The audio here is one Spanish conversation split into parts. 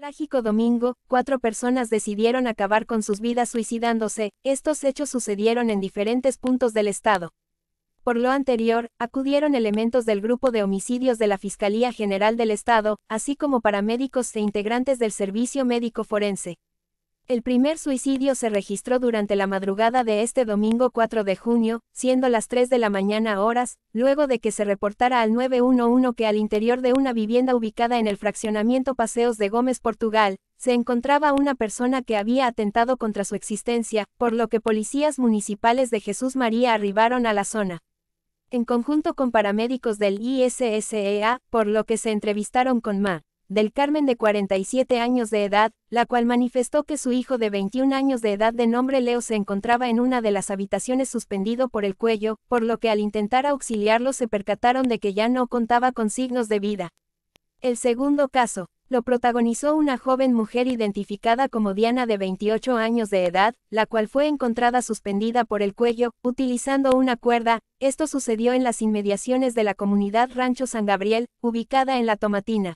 Trágico domingo, cuatro personas decidieron acabar con sus vidas suicidándose, estos hechos sucedieron en diferentes puntos del estado. Por lo anterior, acudieron elementos del grupo de homicidios de la Fiscalía General del Estado, así como paramédicos e integrantes del Servicio Médico Forense. El primer suicidio se registró durante la madrugada de este domingo 4 de junio, siendo las 3 de la mañana horas, luego de que se reportara al 911 que al interior de una vivienda ubicada en el fraccionamiento Paseos de Gómez, Portugal, se encontraba una persona que había atentado contra su existencia, por lo que policías municipales de Jesús María arribaron a la zona. En conjunto con paramédicos del ISSEA, por lo que se entrevistaron con Ma del Carmen de 47 años de edad, la cual manifestó que su hijo de 21 años de edad de nombre Leo se encontraba en una de las habitaciones suspendido por el cuello, por lo que al intentar auxiliarlo se percataron de que ya no contaba con signos de vida. El segundo caso, lo protagonizó una joven mujer identificada como Diana de 28 años de edad, la cual fue encontrada suspendida por el cuello, utilizando una cuerda, esto sucedió en las inmediaciones de la comunidad Rancho San Gabriel, ubicada en La Tomatina.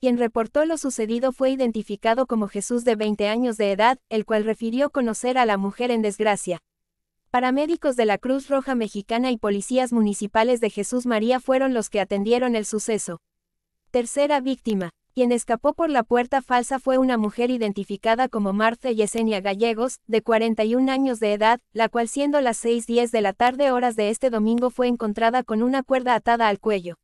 Quien reportó lo sucedido fue identificado como Jesús de 20 años de edad, el cual refirió conocer a la mujer en desgracia. Paramédicos de la Cruz Roja Mexicana y policías municipales de Jesús María fueron los que atendieron el suceso. Tercera víctima. Quien escapó por la puerta falsa fue una mujer identificada como Marce Yesenia Gallegos, de 41 años de edad, la cual siendo las 6.10 de la tarde horas de este domingo fue encontrada con una cuerda atada al cuello.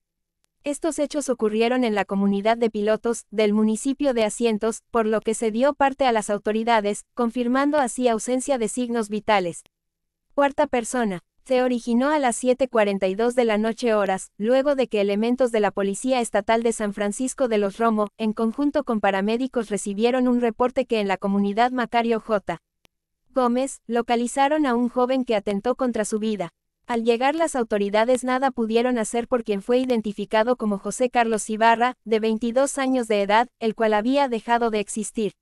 Estos hechos ocurrieron en la comunidad de pilotos del municipio de Asientos, por lo que se dio parte a las autoridades, confirmando así ausencia de signos vitales. Cuarta persona. Se originó a las 7.42 de la noche horas, luego de que elementos de la Policía Estatal de San Francisco de los Romo, en conjunto con paramédicos, recibieron un reporte que en la comunidad Macario J. Gómez, localizaron a un joven que atentó contra su vida, al llegar las autoridades nada pudieron hacer por quien fue identificado como José Carlos Ibarra, de 22 años de edad, el cual había dejado de existir.